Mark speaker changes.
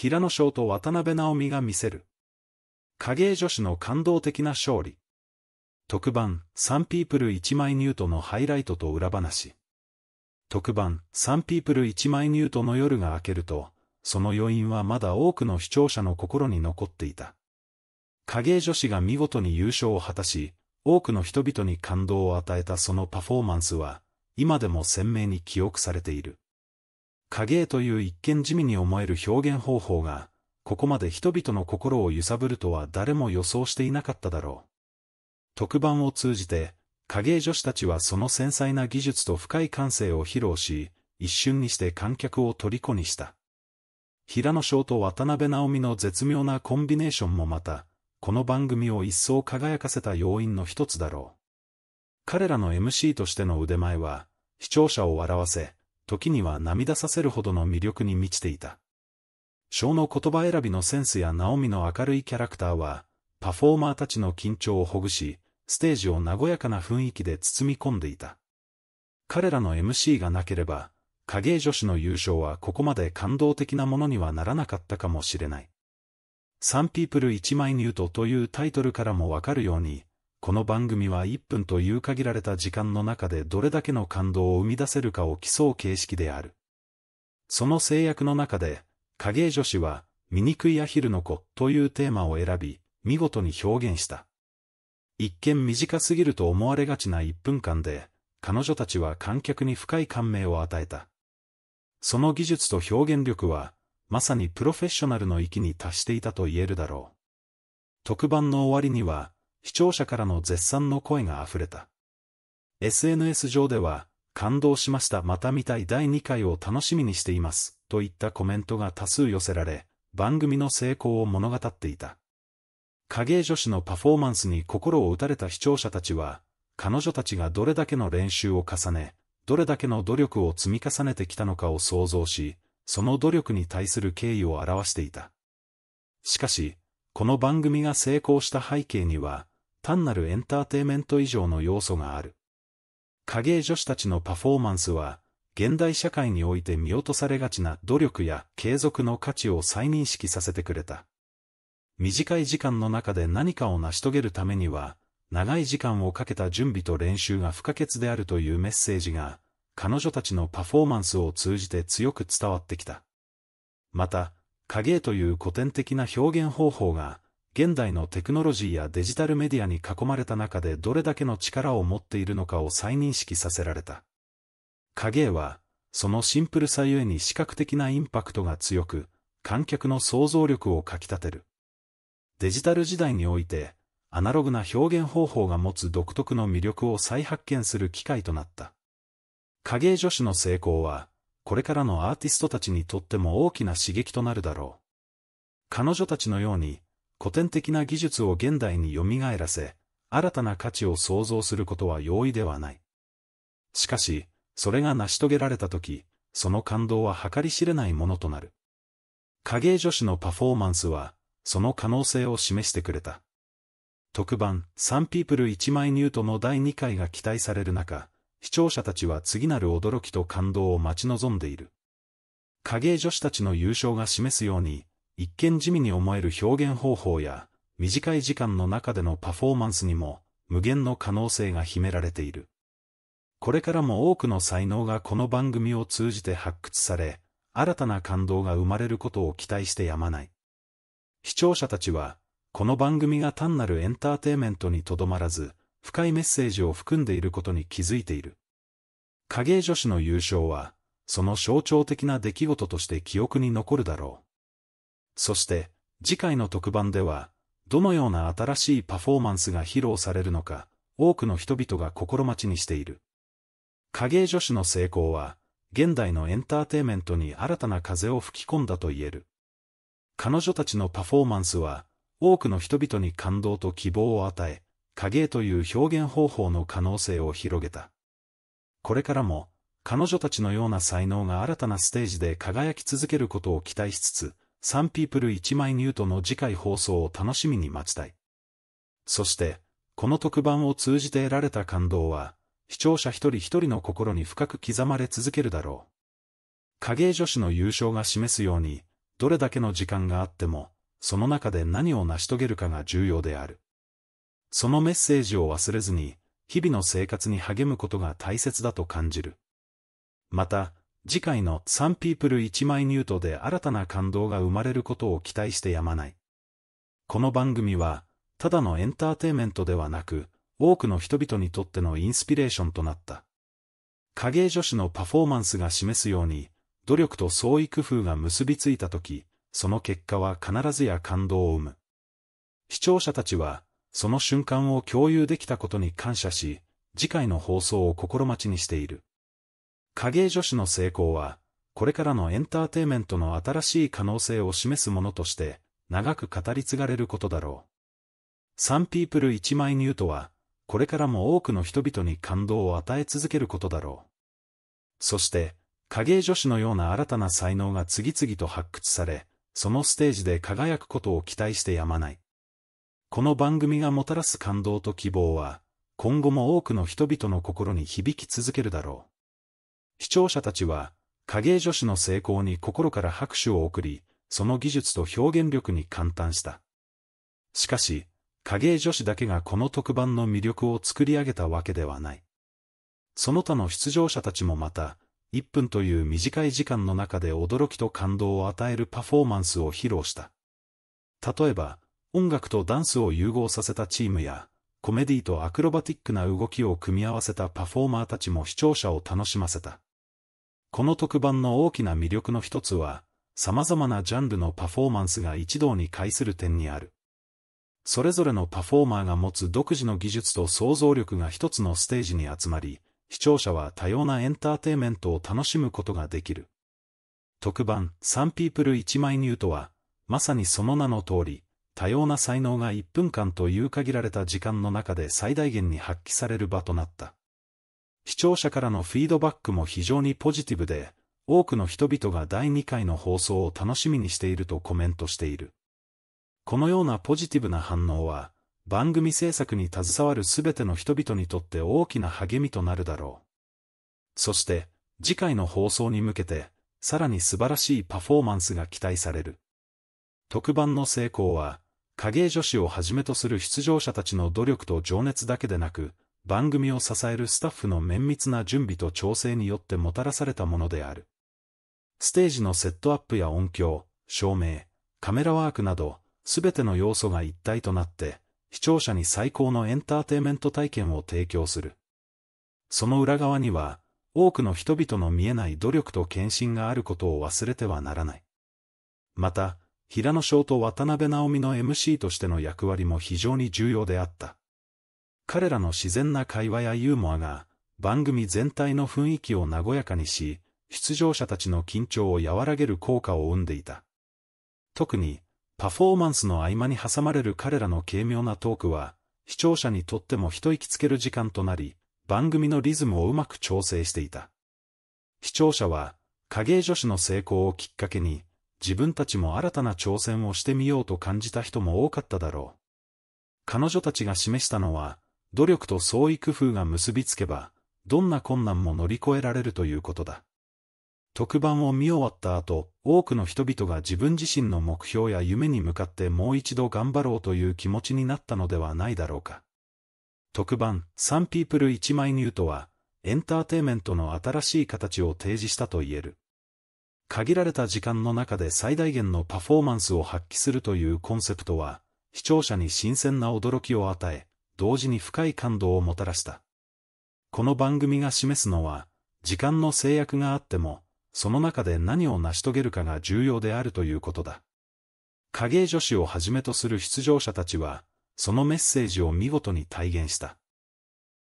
Speaker 1: 平野翔と渡辺直美が見せる。影絵女子の感動的な勝利。特番、サンピープル1枚ニュートのハイライトと裏話。特番、サンピープル1枚ニュートの夜が明けると、その余韻はまだ多くの視聴者の心に残っていた。影絵女子が見事に優勝を果たし、多くの人々に感動を与えたそのパフォーマンスは、今でも鮮明に記憶されている。影絵という一見地味に思える表現方法が、ここまで人々の心を揺さぶるとは誰も予想していなかっただろう。特番を通じて、影絵女子たちはその繊細な技術と深い感性を披露し、一瞬にして観客を虜にした。平野翔と渡辺直美の絶妙なコンビネーションもまた、この番組を一層輝かせた要因の一つだろう。彼らの MC としての腕前は、視聴者を笑わせ、時には涙させるほどの魅力に満ちていた。章の言葉選びのセンスやナオミの明るいキャラクターは、パフォーマーたちの緊張をほぐし、ステージを和やかな雰囲気で包み込んでいた。彼らの MC がなければ、影絵女子の優勝はここまで感動的なものにはならなかったかもしれない。サンピープル1枚ニュートというタイトルからもわかるように、この番組は1分という限られた時間の中でどれだけの感動を生み出せるかを競う形式である。その制約の中で、影絵女子は、醜いアヒルの子というテーマを選び、見事に表現した。一見短すぎると思われがちな1分間で、彼女たちは観客に深い感銘を与えた。その技術と表現力は、まさにプロフェッショナルの域に達していたと言えるだろう。特番の終わりには、視聴者からの絶賛の声が溢れた。SNS 上では、感動しましたまた見たい第2回を楽しみにしています、といったコメントが多数寄せられ、番組の成功を物語っていた。影絵女子のパフォーマンスに心を打たれた視聴者たちは、彼女たちがどれだけの練習を重ね、どれだけの努力を積み重ねてきたのかを想像し、その努力に対する敬意を表していた。しかし、この番組が成功した背景には、単なるエンターテイメント以上の要素がある。影絵女子たちのパフォーマンスは、現代社会において見落とされがちな努力や継続の価値を再認識させてくれた。短い時間の中で何かを成し遂げるためには、長い時間をかけた準備と練習が不可欠であるというメッセージが、彼女たちのパフォーマンスを通じて強く伝わってきた。また、影絵という古典的な表現方法が、現代のテクノロジーやデジタルメディアに囲まれた中でどれだけの力を持っているのかを再認識させられた。影絵は、そのシンプルさゆえに視覚的なインパクトが強く、観客の想像力をかき立てる。デジタル時代において、アナログな表現方法が持つ独特の魅力を再発見する機会となった。影絵女子の成功は、これからのアーティストたちにとっても大きな刺激となるだろう。彼女たちのように、古典的な技術を現代によみがえらせ、新たな価値を創造することは容易ではない。しかし、それが成し遂げられたとき、その感動は計り知れないものとなる。影絵女子のパフォーマンスは、その可能性を示してくれた。特番、サンピープル1枚ニュートの第2回が期待される中、視聴者たちは次なる驚きと感動を待ち望んでいる。影絵女子たちの優勝が示すように、一見地味に思える表現方法や、短い時間の中でのパフォーマンスにも、無限の可能性が秘められている。これからも多くの才能がこの番組を通じて発掘され、新たな感動が生まれることを期待してやまない。視聴者たちは、この番組が単なるエンターテイメントにとどまらず、深いメッセージを含んでいることに気づいている。影絵女子の優勝は、その象徴的な出来事として記憶に残るだろう。そして、次回の特番では、どのような新しいパフォーマンスが披露されるのか、多くの人々が心待ちにしている。影絵女子の成功は、現代のエンターテイメントに新たな風を吹き込んだと言える。彼女たちのパフォーマンスは、多くの人々に感動と希望を与え、影絵という表現方法の可能性を広げた。これからも、彼女たちのような才能が新たなステージで輝き続けることを期待しつつ、サンピープル1枚ニュートの次回放送を楽しみに待ちたい。そして、この特番を通じて得られた感動は、視聴者一人一人の心に深く刻まれ続けるだろう。影絵女子の優勝が示すように、どれだけの時間があっても、その中で何を成し遂げるかが重要である。そのメッセージを忘れずに、日々の生活に励むことが大切だと感じる。また、次回のサンピープル1枚ニュートで新たな感動が生まれることを期待してやまない。この番組は、ただのエンターテイメントではなく、多くの人々にとってのインスピレーションとなった。影絵女子のパフォーマンスが示すように、努力と創意工夫が結びついたとき、その結果は必ずや感動を生む。視聴者たちは、その瞬間を共有できたことに感謝し、次回の放送を心待ちにしている。影絵女子の成功は、これからのエンターテイメントの新しい可能性を示すものとして、長く語り継がれることだろう。サンピープル一枚ニュートは、これからも多くの人々に感動を与え続けることだろう。そして、影絵女子のような新たな才能が次々と発掘され、そのステージで輝くことを期待してやまない。この番組がもたらす感動と希望は、今後も多くの人々の心に響き続けるだろう。視聴者たちは、影絵女子の成功に心から拍手を送り、その技術と表現力に感嘆した。しかし、影絵女子だけがこの特番の魅力を作り上げたわけではない。その他の出場者たちもまた、1分という短い時間の中で驚きと感動を与えるパフォーマンスを披露した。例えば、音楽とダンスを融合させたチームや、コメディとアクロバティックな動きを組み合わせたパフォーマーたちも視聴者を楽しませた。この特番の大きな魅力の一つは、様々なジャンルのパフォーマンスが一堂に会する点にある。それぞれのパフォーマーが持つ独自の技術と想像力が一つのステージに集まり、視聴者は多様なエンターテイメントを楽しむことができる。特番、サンピープル1枚ニュートは、まさにその名の通り、多様な才能が1分間という限られた時間の中で最大限に発揮される場となった。視聴者からのフィードバックも非常にポジティブで、多くの人々が第2回の放送を楽しみにしているとコメントしている。このようなポジティブな反応は、番組制作に携わるすべての人々にとって大きな励みとなるだろう。そして、次回の放送に向けて、さらに素晴らしいパフォーマンスが期待される。特番の成功は、影絵女子をはじめとする出場者たちの努力と情熱だけでなく、番組を支えるスタッフの綿密な準備と調整によってもたらされたものである。ステージのセットアップや音響、照明、カメラワークなど、すべての要素が一体となって、視聴者に最高のエンターテイメント体験を提供する。その裏側には、多くの人々の見えない努力と献身があることを忘れてはならない。また、平野翔と渡辺直美の MC としての役割も非常に重要であった。彼らの自然な会話やユーモアが、番組全体の雰囲気を和やかにし、出場者たちの緊張を和らげる効果を生んでいた。特に、パフォーマンスの合間に挟まれる彼らの軽妙なトークは、視聴者にとっても一息つける時間となり、番組のリズムをうまく調整していた。視聴者は、影絵女子の成功をきっかけに、自分たちも新たな挑戦をしてみようと感じた人も多かっただろう。彼女たちが示したのは、努力と創意工夫が結びつけば、どんな困難も乗り越えられるということだ。特番を見終わった後、多くの人々が自分自身の目標や夢に向かってもう一度頑張ろうという気持ちになったのではないだろうか。特番、サンピープル一枚ニュートは、エンターテイメントの新しい形を提示したと言える。限られた時間の中で最大限のパフォーマンスを発揮するというコンセプトは、視聴者に新鮮な驚きを与え、同時に深い感動をもたらした。この番組が示すのは、時間の制約があっても、その中で何を成し遂げるかが重要であるということだ。影絵女子をはじめとする出場者たちは、そのメッセージを見事に体現した。